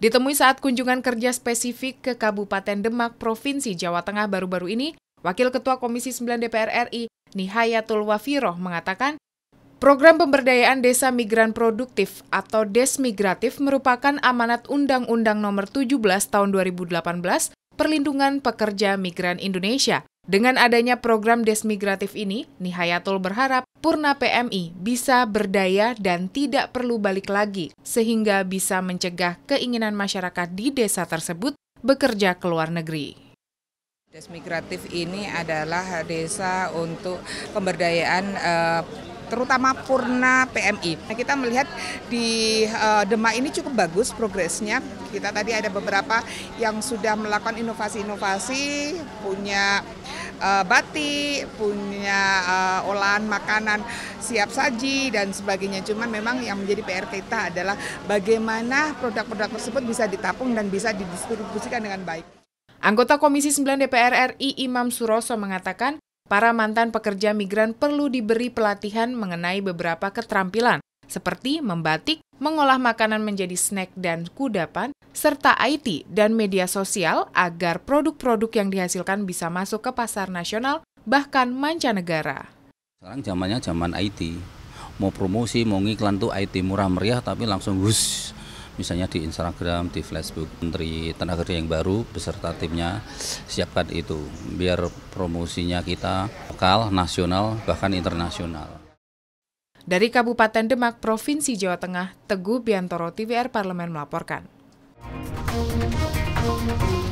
Ditemui saat kunjungan kerja spesifik ke Kabupaten Demak, Provinsi Jawa Tengah baru-baru ini, Wakil Ketua Komisi 9 DPR RI, Nihayatul Wafiroh, mengatakan, Program Pemberdayaan Desa Migran Produktif atau Desmigratif merupakan amanat Undang-Undang Nomor 17 Tahun 2018 Perlindungan Pekerja Migran Indonesia dengan adanya program desmigratif ini, Nihayatul berharap Purna PMI bisa berdaya dan tidak perlu balik lagi, sehingga bisa mencegah keinginan masyarakat di desa tersebut bekerja ke luar negeri. Desmigratif ini adalah desa untuk pemberdayaan eh, terutama Purna PMI. Nah, kita melihat di eh, Demak ini cukup bagus progresnya. Kita tadi ada beberapa yang sudah melakukan inovasi-inovasi, punya uh, batik, punya uh, olahan makanan siap saji dan sebagainya. Cuman memang yang menjadi PR kita adalah bagaimana produk-produk tersebut bisa ditapung dan bisa didistribusikan dengan baik. Anggota Komisi 9 DPR RI Imam Suroso mengatakan, para mantan pekerja migran perlu diberi pelatihan mengenai beberapa keterampilan, seperti membatik, mengolah makanan menjadi snack dan kudapan, serta IT dan media sosial agar produk-produk yang dihasilkan bisa masuk ke pasar nasional bahkan mancanegara. Sekarang zamannya zaman IT, mau promosi, mau ngiklan tuh IT murah meriah tapi langsung wush misalnya di Instagram, di Facebook, Menteri Tenaga Kerja yang baru beserta timnya siapkan itu biar promosinya kita lokal, nasional, bahkan internasional. Dari Kabupaten Demak, Provinsi Jawa Tengah, Teguh Biantoro TVR Parlemen melaporkan. Thank you.